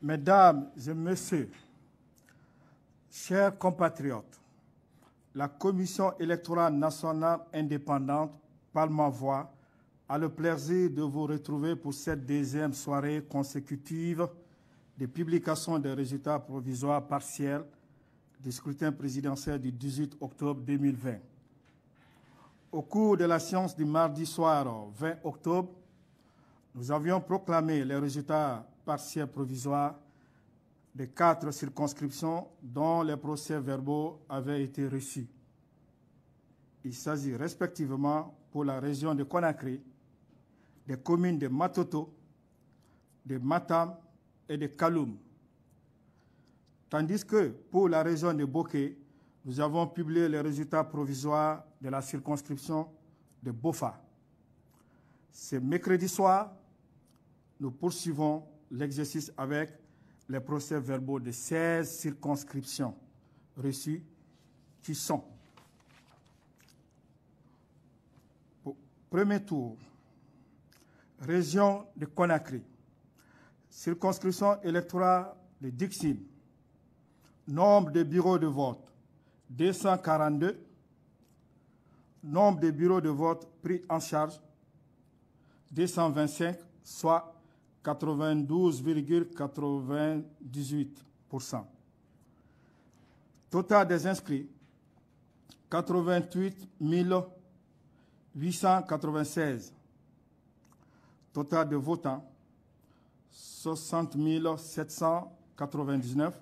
Mesdames et messieurs, chers compatriotes, la Commission électorale nationale indépendante, par ma voix, a le plaisir de vous retrouver pour cette deuxième soirée consécutive des publications des résultats provisoires partiels du scrutin présidentiel du 18 octobre 2020. Au cours de la séance du mardi soir 20 octobre, nous avions proclamé les résultats partiels provisoires des quatre circonscriptions dont les procès-verbaux avaient été reçus. Il s'agit respectivement pour la région de Conakry des communes de Matoto, de Matam et de Kaloum. Tandis que pour la région de Bokeh, nous avons publié les résultats provisoires de la circonscription de Bofa. Ce mercredi soir, nous poursuivons l'exercice avec les procès-verbaux de 16 circonscriptions reçues qui sont premier tour, région de Conakry, circonscription électorale de Dixine, nombre de bureaux de vote 242, nombre de bureaux de vote pris en charge 225, soit 92,98%. Total des inscrits, 88 896. Total de votants, 60 799.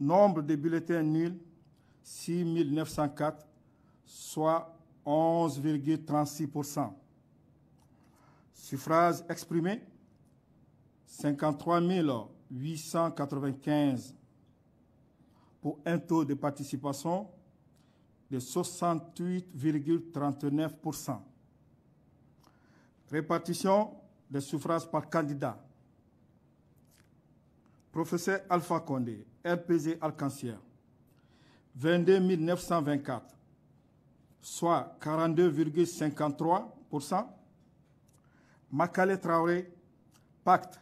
Nombre de bulletins nuls, 6 904, soit 11,36%. Suffrage exprimé, 53 895 pour un taux de participation de 68,39%. Répartition des suffrages par candidat. Professeur Alpha Condé, RPG Alcancière, 22 924, soit 42,53%. Makale Traoré, Pacte,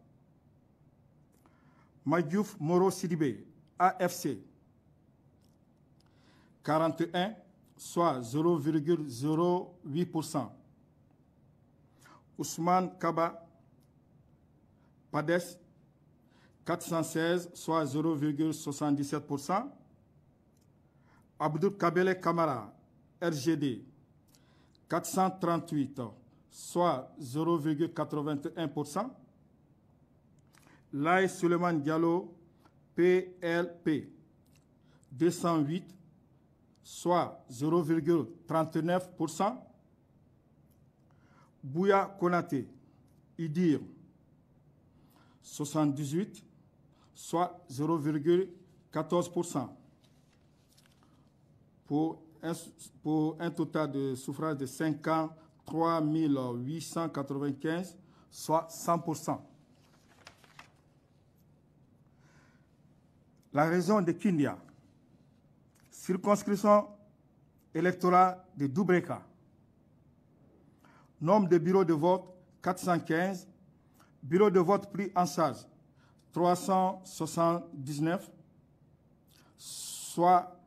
Madjouf Moro Sidibé, AFC, 41, soit 0,08%. Ousmane Kaba, PADES, 416, soit 0,77%. Abdou Kabele Kamara, RGD, 438, soit 0,81%. Lai Suleiman Diallo, PLP 208, soit 0,39%. Bouya Konate, Idir 78, soit 0,14%. Pour un, pour un total de suffrage de 53 895, soit 100%. la région de Kindia, circonscription électorale de Doubreka, nombre de bureaux de vote 415, bureaux de vote pris en charge 379, soit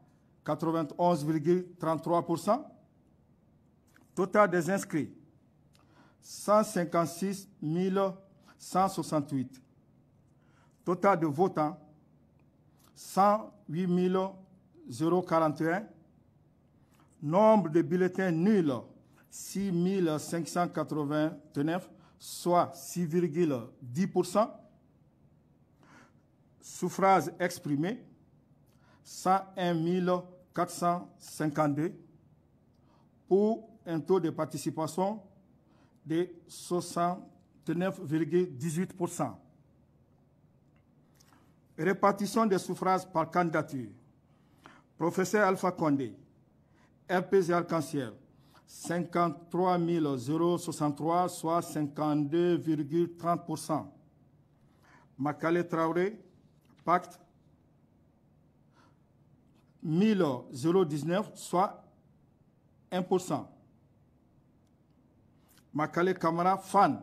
91,33%. Total des inscrits, 156 168. Total de votants, 108 041. Nombre de bulletins nuls, 6 589, soit 6,10%. Suffrage exprimé, 101 452 pour un taux de participation de 69,18%. Répartition des suffrages par candidature. Professeur Alpha Condé, RPG arc en 53 063, soit 52,30%. Makale Traoré, Pacte, 1019, soit 1%. Makale Kamara, Fan,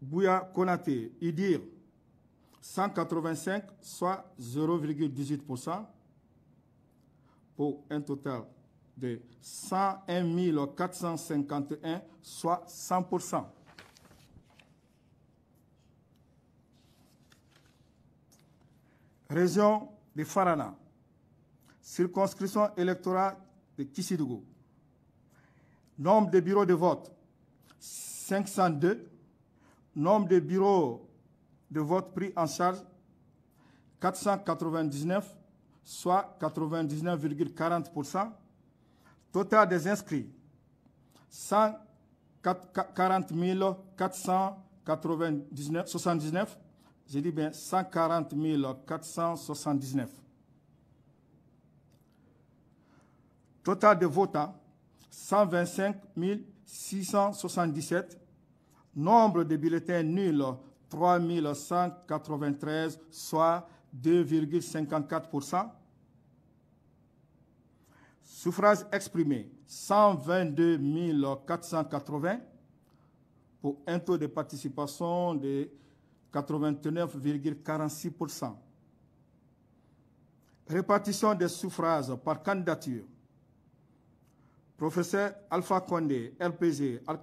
Bouya Konate, Idir, 185, soit 0,18%, pour un total de 101 451, soit 100%. Région de Farana, circonscription électorale de Kissidougou. Nombre de bureaux de vote, 502. Nombre de bureaux de vote pris en charge 499, soit 99,40%. Total des inscrits 140 479, j'ai dit bien 140 479. Total de votants 125 677 Nombre de bulletins nuls, 3193, soit 2,54%. Suffrage exprimé, 122 480 pour un taux de participation de 89,46%. Répartition des suffrages par candidature. Professeur Alpha Condé, RPG, arc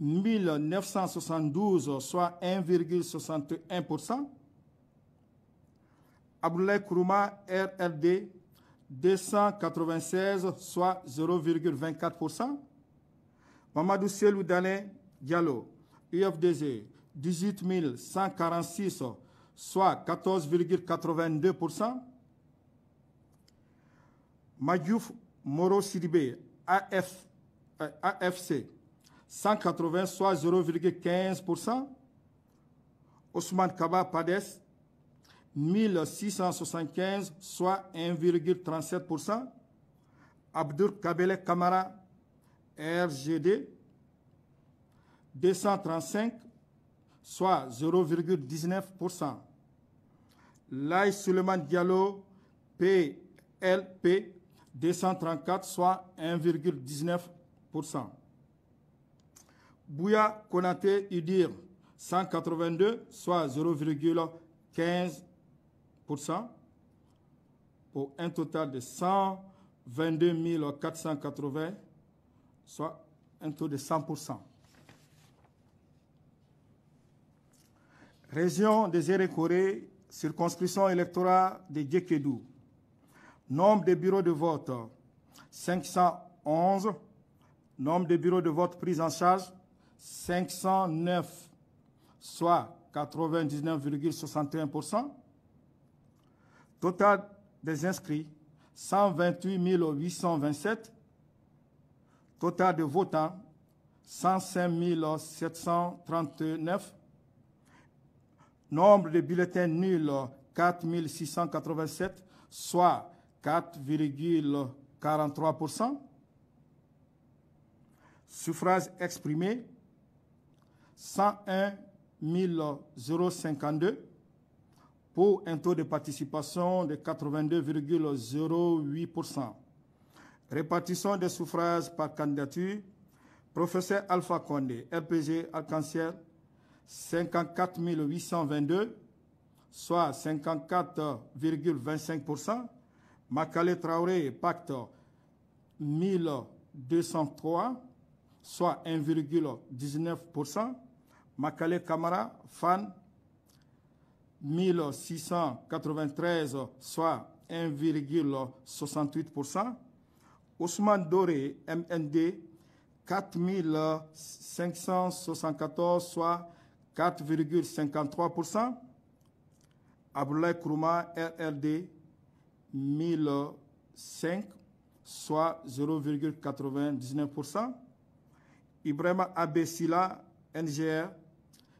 1972, soit 1,61%. Abdoulaye Kourouma, RRD, 296, soit 0,24%. Mamadou Selou Diallo, UFDG, 18 146, soit 14,82%. Madjouf Moro Sidibé, AF, euh, AFC, 180, soit 0,15%. Ousmane Kaba Pades, 1675, soit 1,37%. Abdur Kabele Kamara, RGD, 235, soit 0,19%. Lai Suleiman Diallo, PLP, 234, soit 1,19%. Bouya Konate Udir 182, soit 0,15% pour un total de 122 480, soit un taux de 100%. Région des corée circonscription électorale de Djekedou. Nombre de bureaux de vote 511. Nombre de bureaux de vote pris en charge 509, soit 99,61%. Total des inscrits, 128 827. Total de votants, 105 739. Nombre de bulletins nuls, 4 687, soit 4,43%. Suffrage exprimé, 101 052 pour un taux de participation de 82,08%. Répartition des suffrages par candidature, professeur Alpha Condé, RPG arc 54 822, soit 54,25%. Macalé Traoré, pacte 1203, soit 1,19%. Makale Kamara, fan, 1693, soit 1,68%. Ousmane Doré, MND, 4574, soit 4,53%. Abdoulaye Krouma, RRD, 1005, soit 0,99%. Ibrahima Abessila, NGR,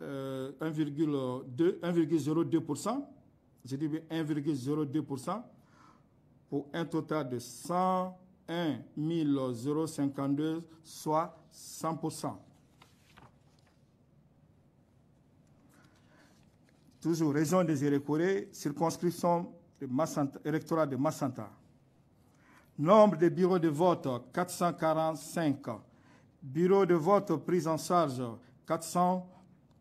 1,02%, j'ai dit 1,02% pour un total de 101 052, soit 100%. Toujours région de Zérécoré, circonscription électorale de Massanta. Nombre de bureaux de vote 445. Bureau de vote pris en charge 400.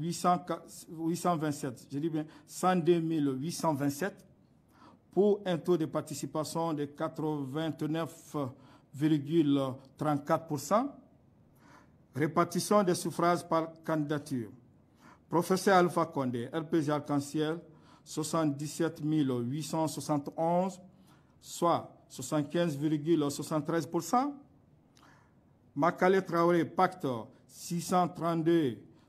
827, je dis bien 102 827 pour un taux de participation de 89,34%. Répartition des suffrages par candidature. Professeur Alpha Condé, RPG Arc-en-Ciel, 77 871, soit 75,73%. Macalé Traoré, Pacte, 632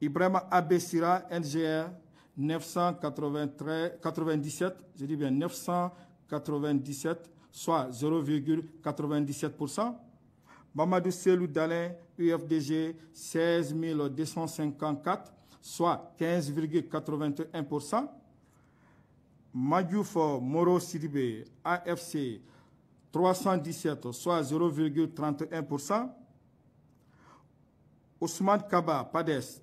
Ibrahim Abessira, NGR, 997, je dis bien 997, soit 0,97%. Mamadou Selou Dalin, UFDG 16 254, soit 15,81%. Madjouf Moro Sidibé, AFC 317, soit 0,31%. Ousmane Kaba, PADES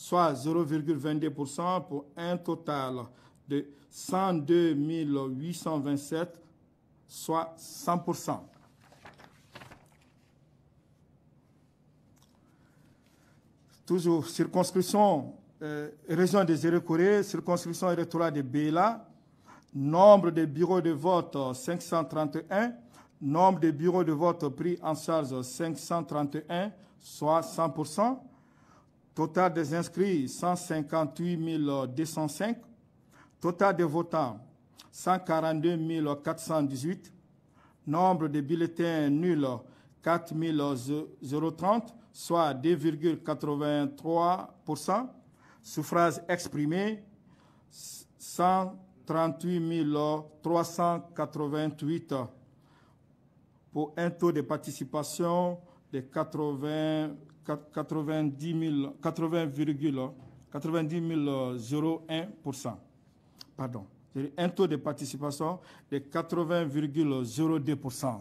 soit 0,22% pour un total de 102 827, soit 100%. Toujours circonscription euh, région des électorats. circonscription électorale de Béla, nombre de bureaux de vote 531, euh, nombre de bureaux de vote pris en charge 531, euh, soit 100%, Total des inscrits, 158 205. Total des votants, 142 418. Nombre de bulletins nuls, 4 030, soit 2,83%. Souffrage exprimé, 138 388 pour un taux de participation de 80 90 80, Pardon. Un taux de participation de 80,02%.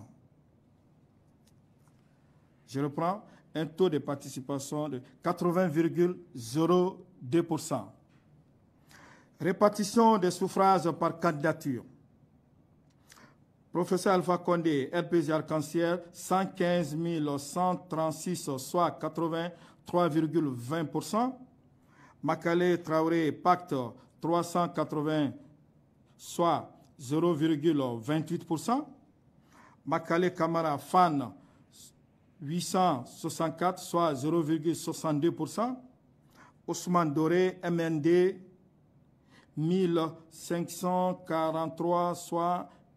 Je reprends. Un taux de participation de 80,02%. Répartition des suffrages par candidature. Professeur Alpha Condé, RPG Arc-en-Ciel, 115 136, soit 83,20%. Macalé Traoré, Pacte, 380, soit 0,28%. Macalé Camara, Fan, 864, soit 0,62%. Ousmane Doré, MND, 1543, soit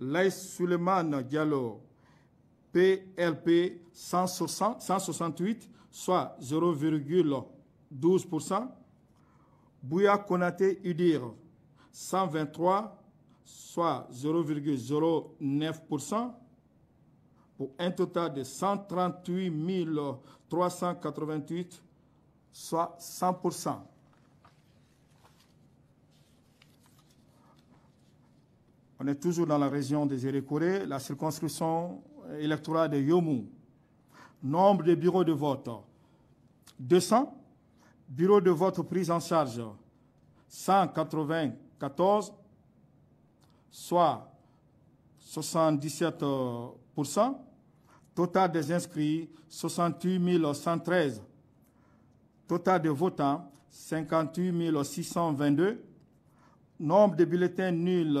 Laïs Suleiman Diallo, PLP 168, soit 0,12%. Bouya Konate Udir 123, soit 0,09%, pour un total de 138 388, soit 100%. On est toujours dans la région des Érécoré, la circonscription électorale de Yomou. Nombre de bureaux de vote 200. Bureaux de vote pris en charge 194, soit 77%. Total des inscrits 68 113. Total de votants 58 622. Nombre de bulletins nuls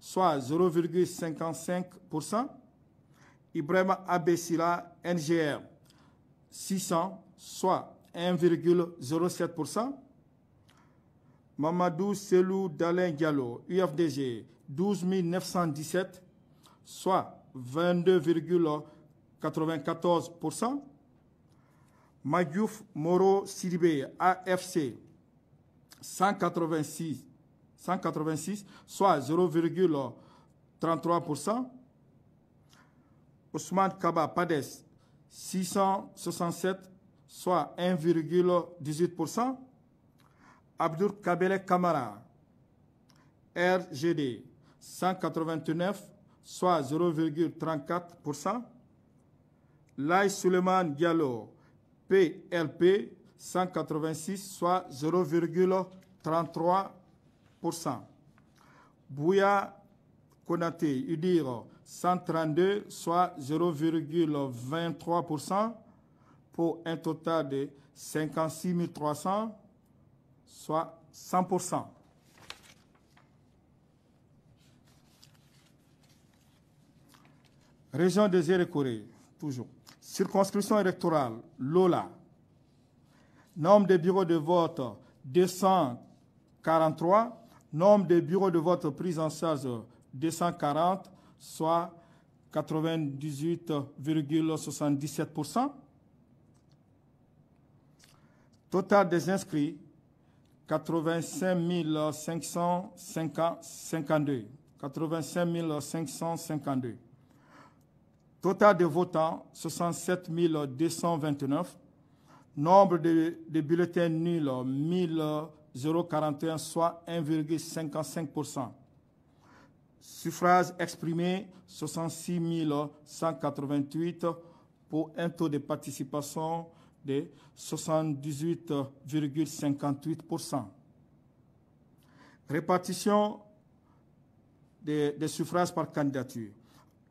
soit 0,55%. Ibrahim Abessila NGR 600, soit 1,07%. Mamadou Selou Dalin Diallo, UFDG 12 917, soit 22,94%. Magyouf Moro Siribé, AFC 186 186, soit 0,33%. Ousmane Kaba Pades, 667, soit 1,18%. Abdur Kabele Kamara, RGD, 189, soit 0,34%. Lai Suleiman Diallo, PLP, 186, soit 0,33%. Bouya Konate Udir, 132, soit 0,23%, pour un total de 56 300, soit 100%. Région de Corée toujours. Circonscription électorale, Lola. Nombre de bureaux de vote, 243. Nombre des bureaux de vote pris en charge 240, soit 98,77%. Total des inscrits 85 552. 85 552. Total des votants 67 229. Nombre de, bulletins nuls 1000. 0,41, soit 1,55%. Suffrage exprimé 66 188 pour un taux de participation de 78,58%. Répartition des, suffrages par candidature.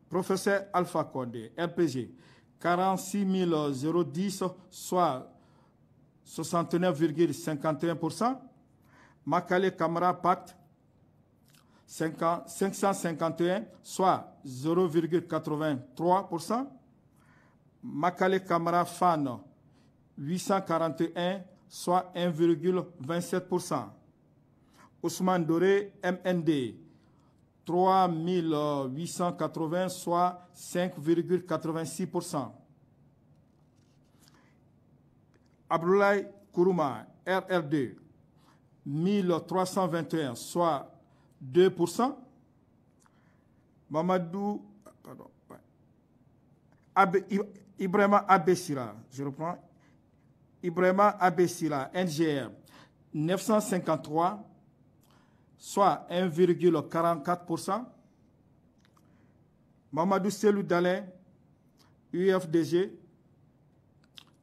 Professeur Alpha Condé, RPG, 46 010, soit 69,51%. Makale Kamara Pact 551, soit 0,83%. Makale Kamara Fan 841, soit 1,27%. Ousmane Doré MND 3880, soit 5,86%. Abdoulaye Kourouma, rr 1321, soit 2%. Mamadou, pardon, Ibrahima Abessira, je reprends, Ibrahima Abessira, NGR, 953, soit 1,44%. Mamadou Selou UFDG,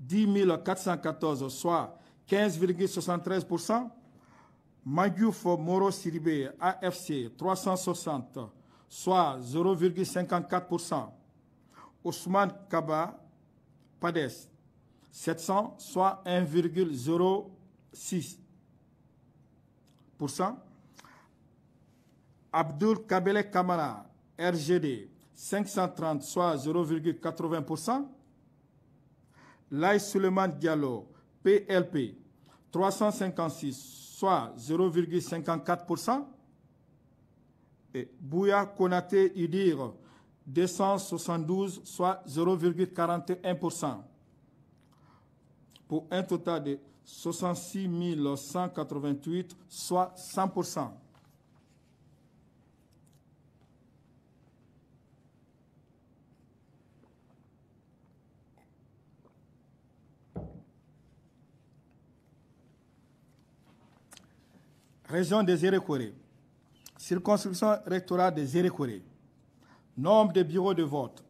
10 414, soit 15,73%. Magufo Moro Siribé, AFC 360, soit 0,54%. Ousmane Kaba, PADES 700, soit 1,06%. Abdul Kabele Kamara, RGD 530, soit 0,80%. Lai Suleiman Diallo, PLP 356, soit 0,54%. Et Bouya Konate Idir, 272, soit 0,41%. Pour un total de 66 188, soit 100%. Région de Zérékoré. Circonscription rectorale de Zéricoré. Nombre de bureaux de vote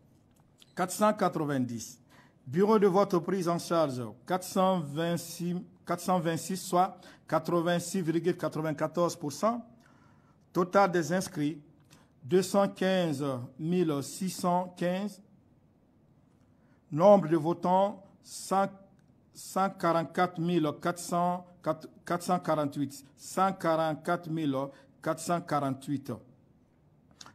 490. Bureau de vote pris en charge 426, soit 86,94%. Total des inscrits 215 615. Nombre de votants 144 400. 448, 144 448.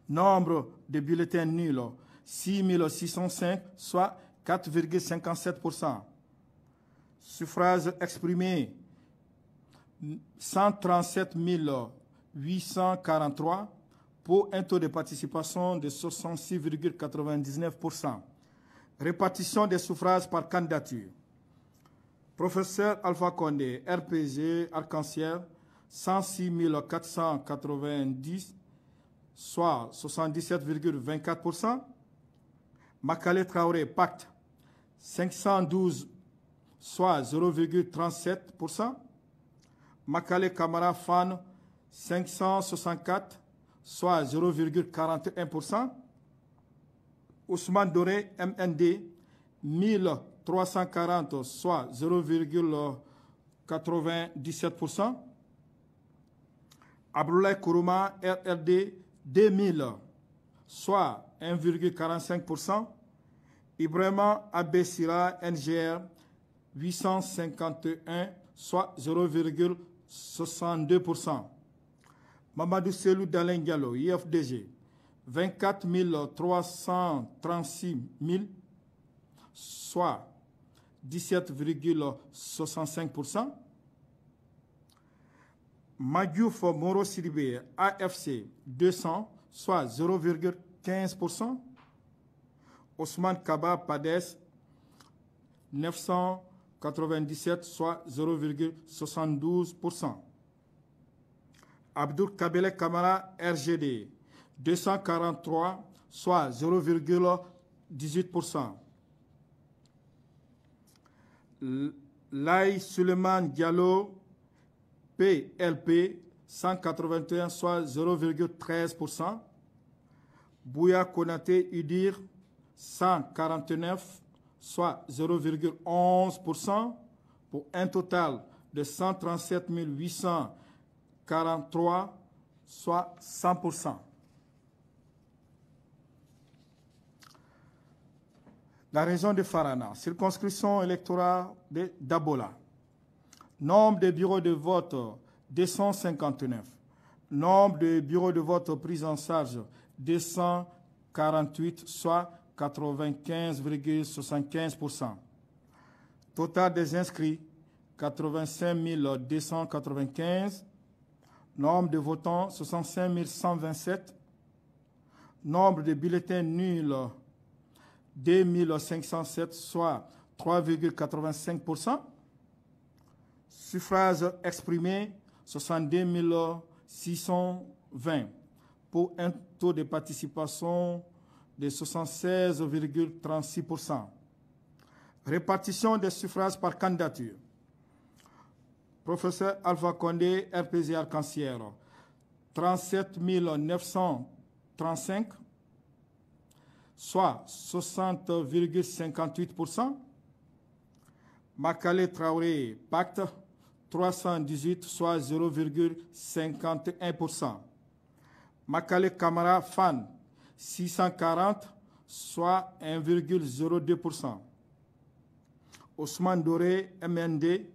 Nombre de bulletins nuls, 6.605, soit 4,57%. Suffrage exprimé, 137 843 pour un taux de participation de 66,99%. Répartition des suffrages par candidature. Professeur Alpha Condé, RPG Arc-en-Ciel, 106 490, soit 77,24%. Makale Traoré, Pacte, 512, soit 0,37%. Makale Kamara Fan, 564, soit 0,41%. Ousmane Doré, MND, 1000 340, soit 0,97%. Abdoulaye Kourouma, RRD 2000, soit 1,45%. Ibrahima Abessira, NGR 851, soit 0,62%. Mamadou Selou Dalengalo, IFDG, 24 336 000, soit 17,65%. Magufo Moro Siribé, AFC 200, soit 0,15%. Ousmane Kaba Pades 997, soit 0,72%. Abdou Kabele Kamara RGD 243, soit 0,18%. Lai Suleiman Diallo, PLP, 181, soit 0,13%. Bouya Konate, Udir, 149, soit 0,11%, pour un total de 137 843, soit 100%. la région de Farana, circonscription électorale d'Abola. Nombre de bureaux de vote 259. Nombre de bureaux de vote pris en charge 248, soit 95,75%. Total des inscrits 85 295. Nombre de votants 65 127. Nombre de bulletins nuls 2507, soit 3,85%. Suffrage exprimé, 62 620, pour un taux de participation de 76,36%. Répartition des suffrages par candidature. Professeur Alpha Condé, RPG Arc-en-Ciel, 37 935 soit 60,58%. Makale Traoré Pacte, 318, soit 0,51%. Makale Kamara Fan, 640, soit 1,02%. Ousmane Doré MND,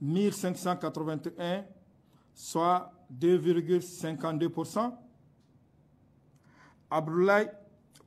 1581, soit 2,52%. Abdoulaye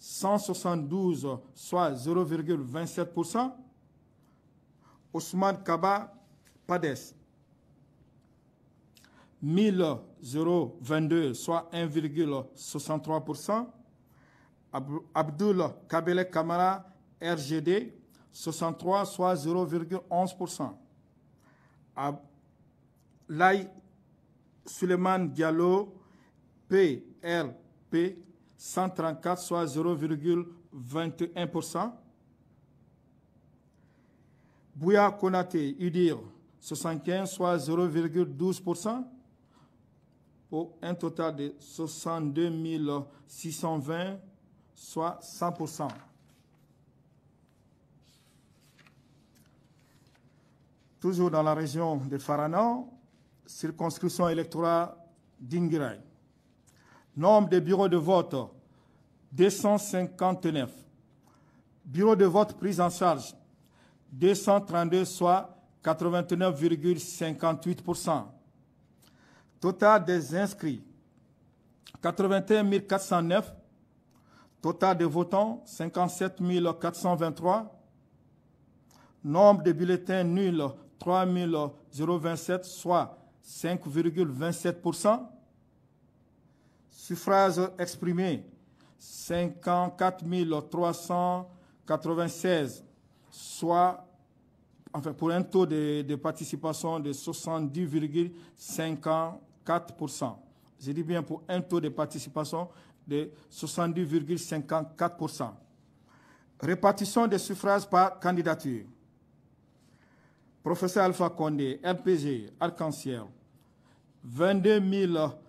172, soit 0,27%. Ousmane Kaba, PADES, e 1022, soit 1,63%. Ab Abdul Kabele Kamara, RGD, 63, soit 0,11%. Lai Suleiman Diallo, PRP, 134, soit 0,21%. Bouya Konate, Udir, 75, soit 0,12%, pour un total de 62 620, soit 100%. Toujours dans la région de Farana, circonscription électorale d'Ingray. Nombre des bureaux de vote 259. Bureau de vote pris en charge 232, soit 89,58%. Total des inscrits 81 409. Total des votants 57 423. Nombre de bulletins nuls 3 027, soit 5,27%. Suffrage exprimé, 54 396, soit enfin, pour un taux de, de participation de 70,54%. Je dis bien pour un taux de participation de 70,54%. Répartition des suffrages par candidature. Professeur Alpha Condé, RPG, Arc-en-Ciel,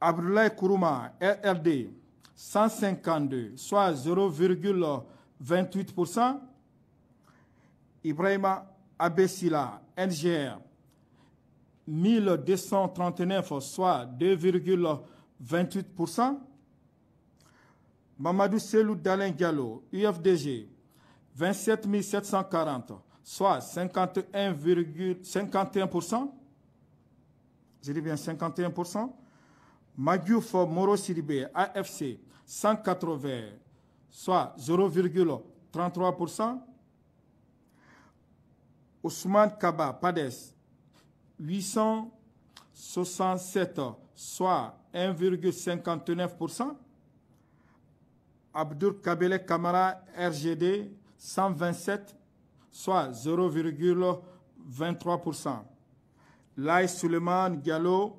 Abdoulaye Kourouma, RRD, 152, soit 0,28%. Ibrahima Abessila, NGR, 1239, soit 2,28%. Mamadou Selou Dalin UFDG, 27 740, soit 51,51%. 51%, je bien 51%. Magyouf Moro Siribé, AFC, 180, soit 0,33%. Ousmane Kaba, PADES, e 867, soit 1,59%. Abdur Kabele Kamara, RGD, 127, soit 0,23%. Lai Suleiman Gallo,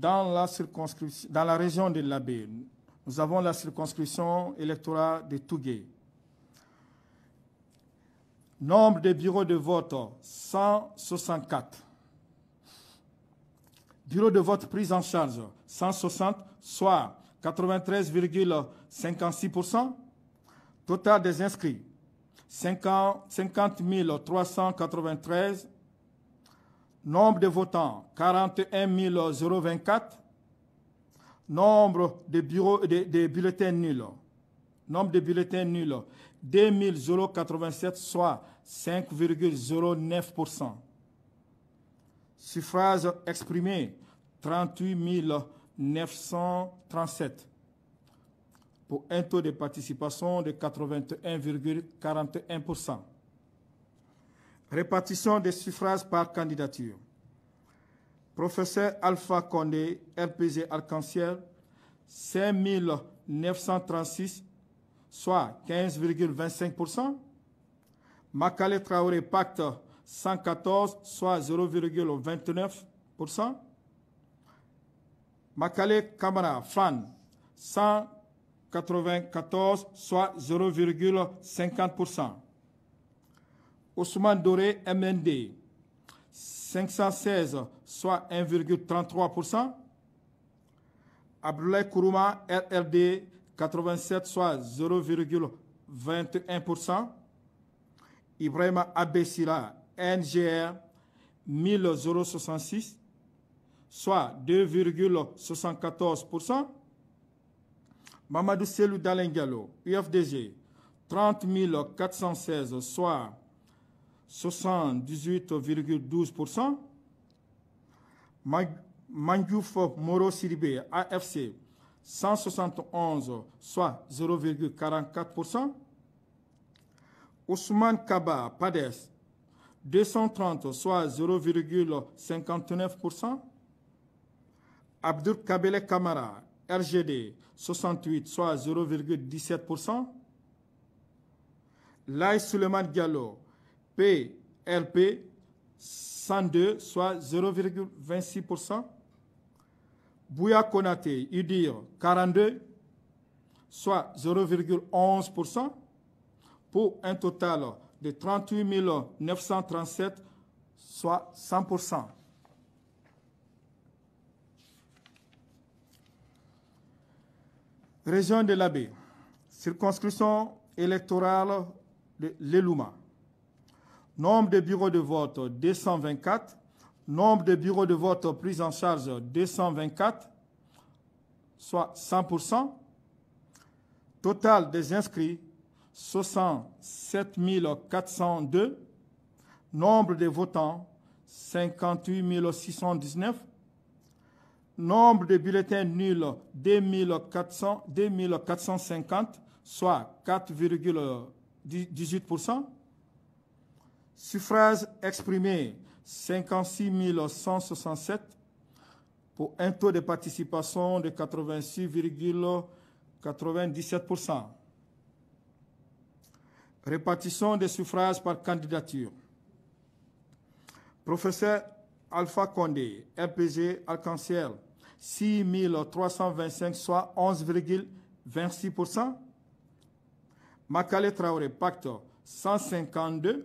Dans la, circonscription, dans la région de l'Abbé, nous avons la circonscription électorale de Tougué. Nombre de bureaux de vote, 164. Bureau de vote pris en charge, 160, soit 93,56%. Total des inscrits, 50 393 Nombre de votants 41 024. Nombre de, bureaux, de, bulletins nuls. Nombre de bulletins nuls 2087, soit 5,09%. Suffrage exprimé 38 937 pour un taux de participation de 81,41%. Répartition des suffrages par candidature. Professeur Alpha Condé, RPG Arc-en-Ciel, 5936, soit 15,25%. Makale Traoré Pacte, 114, soit 0,29%. Makale Kamara Fan, 194, soit 0,50%. Ousmane Doré MND 516, soit 1,33%. Abdoulaye Kourouma RRD 87, soit 0,21%. Ibrahima Abessila NGR 1066 soit 2,74%. Mamadou Selou Dalengalo, UFDG, 30 416, soit 78,12%. Mangouf Moro AFC, 171, soit 0,44%. Ousmane Kaba, PADES, 230, soit 0,59%. Abdur Kabele Kamara, RGD, 68, soit 0,17%. Lai Suleiman Gallo, PLP 102, soit 0,26%. Bouya Konate, UDIR 42, soit 0,11%, pour un total de 38 937, soit 100%. Région de l'Abbé, circonscription électorale de l'Elouma. Nombre de bureaux de vote 224. Nombre de bureaux de vote pris en charge 224, soit 100%. Total des inscrits 67 402. Nombre de votants 58 619. Nombre de bulletins nuls 2400, 2450, soit 4,18%. Suffrage exprimé 56 167 pour un taux de participation de 86,97%. Répartition des suffrages par candidature. Professeur Alpha Condé, RPG arc 6 325, soit 11,26%. Macalé Traoré, Pacte, 152,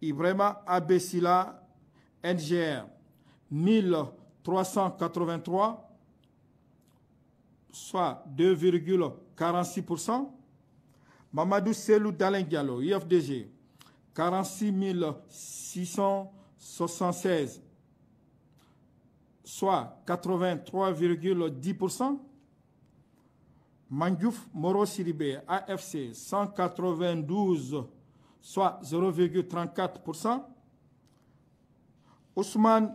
Ibrahima Abessila, NGR, 1383, soit 2,46%. Mamadou Selou Dalengalo, IFDG, 46 676, soit 83,10%. Mangouf Moro AFC, 192 soit 0,34%. Ousmane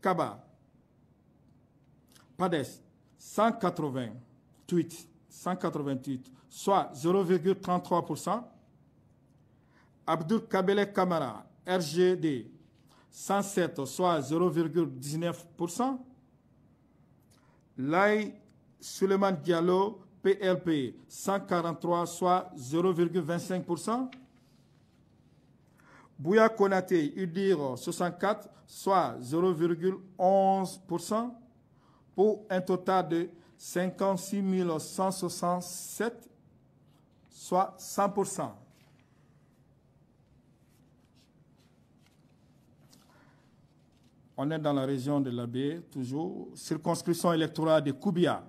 Kaba, PADES, 188, 188 soit 0,33%. Abdul Kabele Kamara, RGD, 107, soit 0,19%. Lai Suleiman Diallo, PLP, 143, soit 0,25%. Bouya Konate, UDIR 64, soit 0,11%, pour un total de 56 167, soit 100%. On est dans la région de la baie, toujours. Circonscription électorale de Koubia.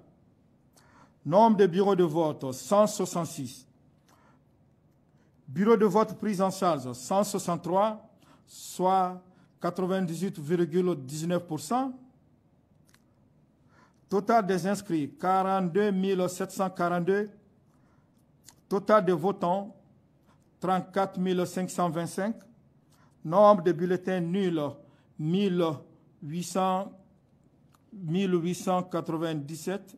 Nombre de bureaux de vote, 166. Bureau de vote prise en charge 163, soit 98,19%. Total des inscrits 42 742. Total de votants 34 525. Nombre de bulletins nuls 1897.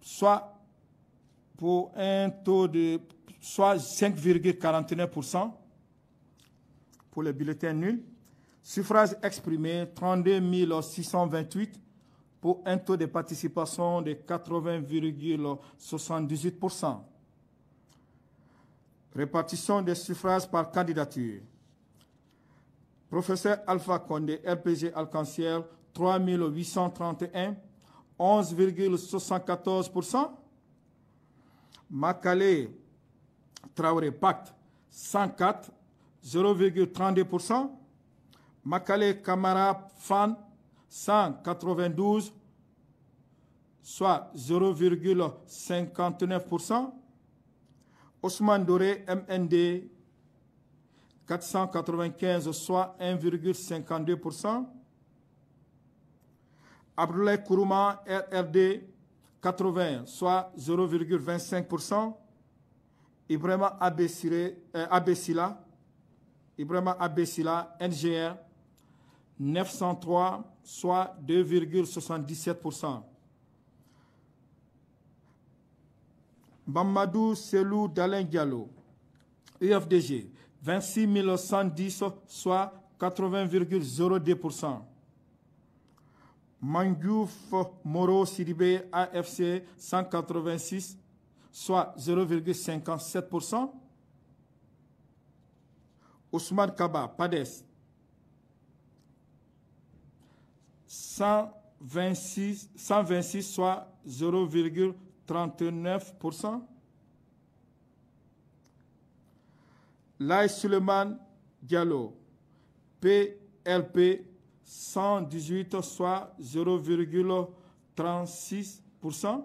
Soit pour un taux de soit 5,49% pour les bulletins nuls. Suffrage exprimé, 32 628 pour un taux de participation de 80,78%. Répartition des suffrages par candidature. Professeur Alpha Condé, RPG 3 3831, 11,74%. Macalé, Traoré Pacte 104, 0,32%. Makale Kamara Fan 192, soit 0,59%. Ousmane Doré MND 495, soit 1,52%. Abdoulaye Kourouma RRD 80, soit 0,25%. Ibrahima euh, Abessila, Ibrahima Abessila, NGR, 903, soit 2,77%. Bamadou Selou Dalen UFDG, 26 110, soit 80,02%. Mangouf Moro Siribé, AFC, 186, soit 0,57%. Ousmane Kaba, PADES, 126, 126 soit 0,39%. Lai Suleiman Diallo, PLP 118, soit 0,36%.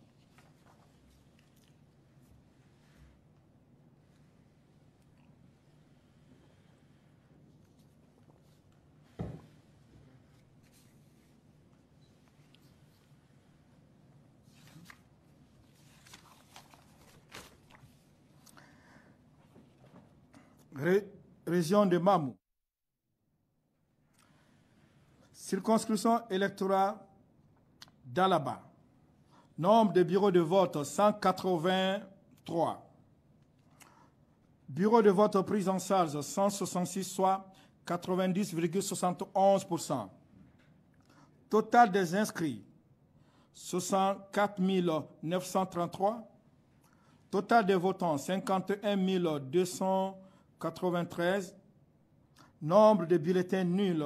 région de Mamou. Circonscription électorale d'Alaba. Nombre de bureaux de vote 183. Bureau de vote pris en charge 166, soit 90,71%. Total des inscrits 64 933. Total des votants 51 200. 93. Nombre de bulletins nuls,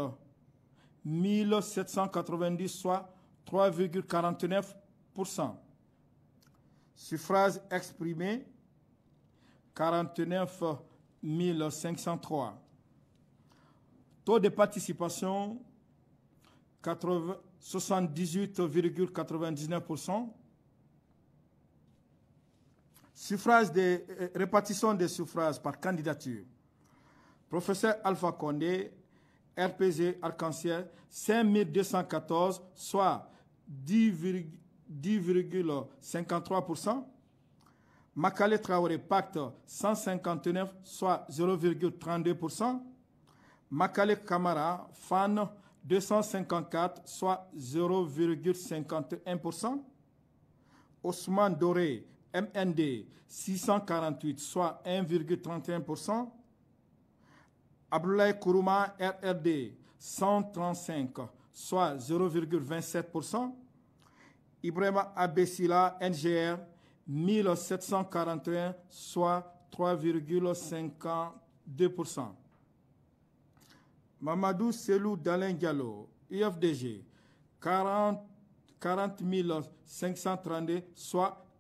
1790, soit 3,49%. Suffrage exprimé, 49 503. Taux de participation, 78,99%. Suffrage de, euh, répartition des suffrages par candidature. Professeur Alpha Condé, RPG Arc-en-Ciel, 5214, soit 10,53%. Makale Traoré Pacte, 159, soit 0,32%. Makale Kamara, Fan, 254, soit 0,51%. Ousmane Doré, MND 648, soit 1,31%. Abdoulaye Kourouma RRD 135, soit 0,27%. Ibrahima Abessila NGR 1741, soit 3,52%. Mamadou Selou Dalin Diallo, UFDG 40, 40 532, soit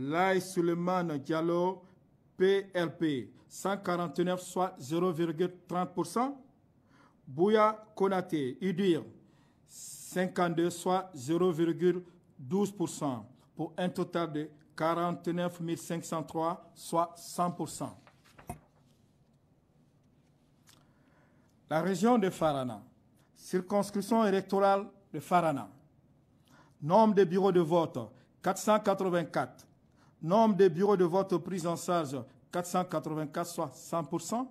Lai Suleiman Diallo, PLP, 149, soit 0,30%. Bouya Konate, Udir, 52, soit 0,12%, pour un total de 49 503, soit 100%. La région de Farana, circonscription électorale de Farana, nombre de bureaux de vote 484, Nombre de bureaux de vote pris en charge 484, soit 100%.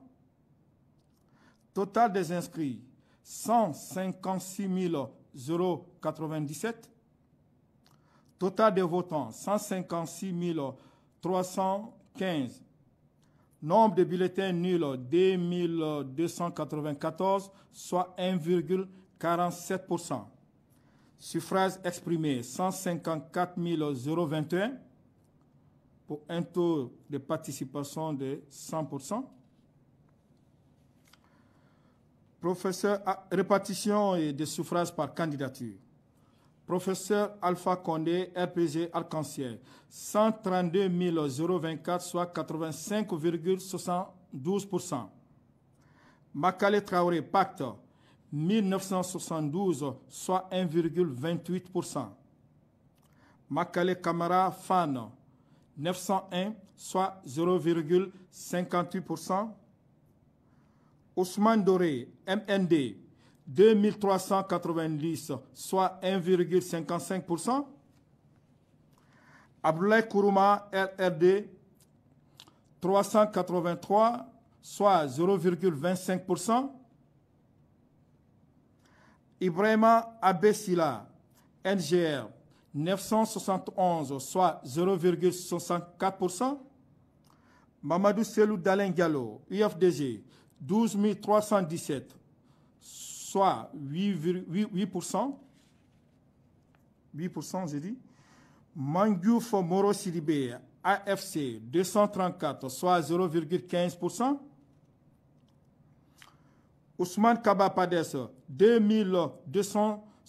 Total des inscrits 156 097. Total des votants 156 315. Nombre de bulletins nuls 2294, soit 1,47%. Suffrage exprimé 154 021 pour un taux de participation de 100%. Professeur, répartition des suffrages par candidature. Professeur Alpha Condé, RPG Arc-en-Ciel, 132 024, soit 85,72%. Makale Traoré, pacte, 1972, soit 1,28%. Makale Kamara, fan, 901, soit 0,58%. Ousmane Doré, MND, 2390, soit 1,55%. Abdoulaye Kourouma, RRD, 383, soit 0,25%. Ibrahima Abessila, NGR, 971, soit 0,64%. Mamadou Selou Dalen UFDG, 12 317, soit 8%. 8%, j'ai dit. Mangouf Moro Sidibé, AFC, 234, soit 0,15%. Ousmane Kabapades, 2200.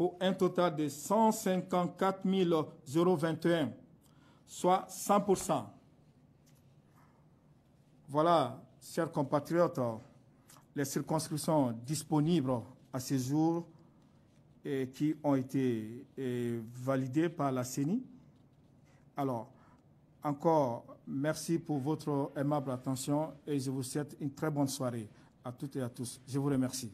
pour un total de 154 021, soit 100%. Voilà, chers compatriotes, les circonscriptions disponibles à ce jour et qui ont été validées par la CENI. Alors, encore, merci pour votre aimable attention et je vous souhaite une très bonne soirée à toutes et à tous. Je vous remercie.